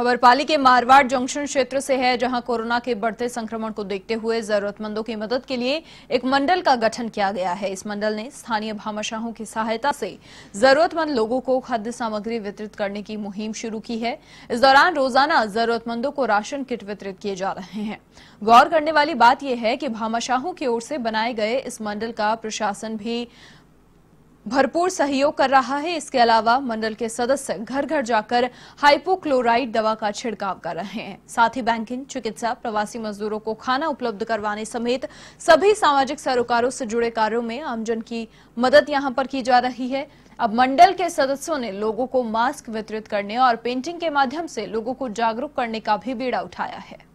खबर पाली के मारवाड़ जंक्शन क्षेत्र से है जहां कोरोना के बढ़ते संक्रमण को देखते हुए जरूरतमंदों की मदद के लिए एक मंडल का गठन किया गया है इस मंडल ने स्थानीय भामाशाहों की सहायता से जरूरतमंद लोगों को खाद्य सामग्री वितरित करने की मुहिम शुरू की है इस दौरान रोजाना जरूरतमंदों को राशन किट वितरित किए जा रहे हैं गौर करने वाली बात यह है कि भामाशाहों की ओर से बनाए गए इस मंडल का प्रशासन भी भरपूर सहयोग कर रहा है इसके अलावा मंडल के सदस्य घर घर जाकर हाइपोक्लोराइड दवा का छिड़काव कर रहे हैं साथ ही बैंकिंग चिकित्सा प्रवासी मजदूरों को खाना उपलब्ध करवाने समेत सभी सामाजिक सरोकारों से जुड़े कार्यों में आमजन की मदद यहां पर की जा रही है अब मंडल के सदस्यों ने लोगों को मास्क वितरित करने और पेंटिंग के माध्यम से लोगों को जागरूक करने का भी बीड़ा उठाया है